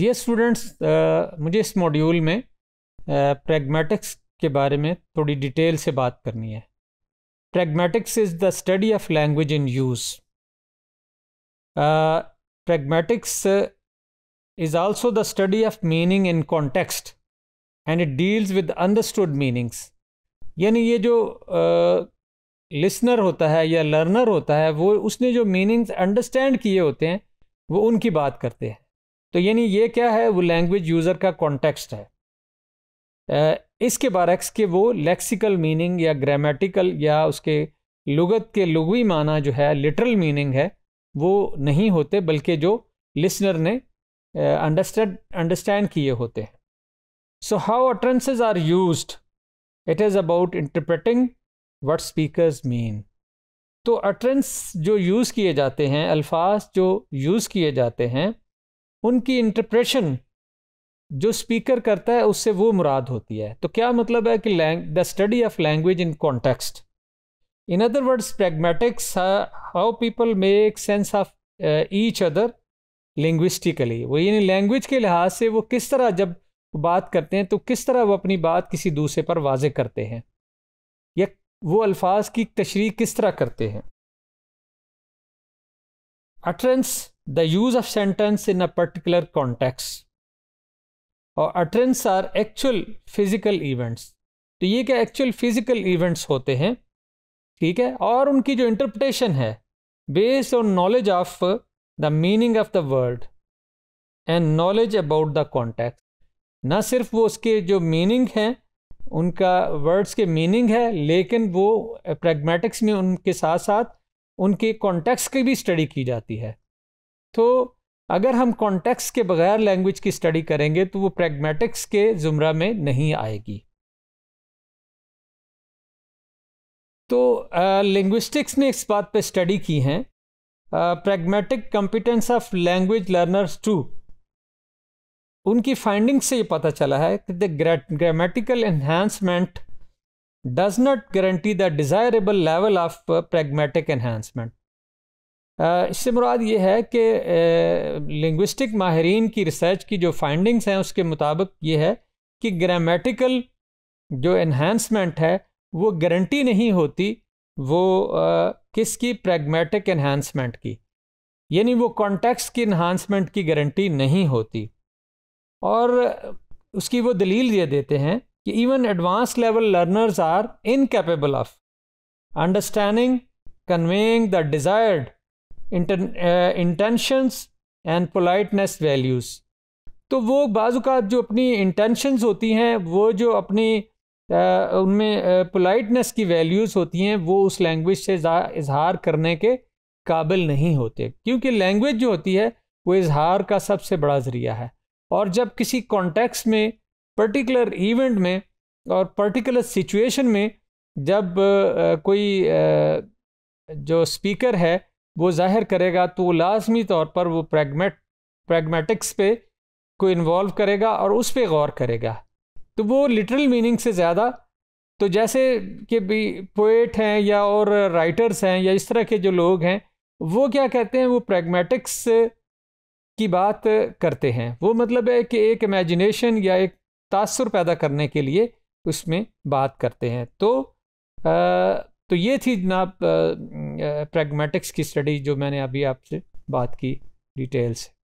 dear students uh, मुझे इस module में प्रैग्मेटिक्स uh, के बारे में थोड़ी डिटेल से बात करनी है pragmatics is the study of language in use pragmatics is also the study of meaning in context and it deals with understood meanings यानी ये जो लिसनर uh, होता है या लर्नर होता है वो उसने जो मीनिंग्स अंडरस्टैंड किए होते हैं वो उनकी बात करते हैं तो यानी ये क्या है वो लैंग्वेज यूज़र का कॉन्टेक्स्ट है इसके बारक्स के वो लेक्सिकल मीनिंग या ग्रामेटिकल या उसके लुगत के लुगवी माना जो है लिटरल मीनिंग है वो नहीं होते बल्कि जो लिसनर ने अंडरस्टैंड अंडरस्टैंड किए होते हैं so how utterances are use it is about interpreting what speakers mean तो अटरेंस जो यूज़ किए जाते हैं अल्फाज जो यूज़ किए जाते हैं उनकी इंटरप्रेशन जो स्पीकर करता है उससे वो मुराद होती है तो क्या मतलब है कि the study of language in context in other words pragmatics how people make sense of each other linguistically वो यानी लैंग्वेज के लिहाज से वो किस तरह जब बात करते हैं तो किस तरह वो अपनी बात किसी दूसरे पर वाज करते हैं या वो अल्फाज की तशरी किस तरह करते हैं utterance the use of sentence in a particular context और utterance are actual physical events तो ये क्या एक्चुअल फिजिकल इवेंट्स होते हैं ठीक है और उनकी जो इंटरप्रटेशन है based on knowledge of the meaning of the word and knowledge about the context ना सिर्फ वो उसके जो मीनिंग हैं उनका वर्ड्स के मीनिंग है लेकिन वो प्रेगमेटिक्स में उनके साथ साथ उनके कॉन्टेक्स की भी स्टडी की जाती है तो अगर हम कॉन्टेक्स के बगैर लैंग्वेज की स्टडी करेंगे तो वो प्रैग्मेटिक्स के ज़ुमरा में नहीं आएगी तो लिंग्विस्टिक्स ने इस बात पे स्टडी की हैं pragmatic competence of language learners to उनकी फाइंडिंग से ये पता चला है कि the grammatical enhancement does not guarantee the desirable level of pragmatic enhancement इससे मुराद ये है कि लिंग्विस्टिक माहरीन की रिसर्च की जो फाइंडिंग्स हैं उसके मुताबिक ये है कि ग्रामेटिकल जो इन्हेंसमेंट है वो गारंटी नहीं होती वो किसकी प्रैग्मेटिक इन्हेंसमेंट की यानी वो कॉन्टेक्स की इन्हांसमेंट की गारंटी नहीं होती और उसकी वो दलील ये देते हैं कि even advance level learners are incapable of understanding conveying the desired intentions and politeness values तो वो बाज़ात जो अपनी इंटेंशंस होती हैं वो जो अपनी उनमें पोलाइटनेस की वैल्यूज़ होती हैं वो उस लैंग्वेज से इजहार करने के काबिल नहीं होते क्योंकि लैंग्वेज जो होती है वो इजहार का सबसे बड़ा ज़रिया है और जब किसी कॉन्टेक्स में पर्टिकुलर इवेंट में और पर्टिकुलर सिचुएशन में जब कोई जो स्पीकर है वो ज़ाहिर करेगा तो लाजमी तौर पर वो प्रेगमेट प्रेगमेटिक्स पे को इन्वॉल्व करेगा और उस पर गौर करेगा तो वो लिटरल मीनिंग से ज़्यादा तो जैसे कि भी पोएट हैं या और राइटर्स हैं या इस तरह के जो लोग हैं वो क्या कहते हैं वो प्रेगमेटिक्स की बात करते हैं वो मतलब है कि एक इमेजिनेशन या एक तासर पैदा करने के लिए उसमें बात करते हैं तो आ, तो ये थी जनाब प्रैग्मेटिक्स uh, की स्टडी जो मैंने अभी आपसे बात की डिटेल से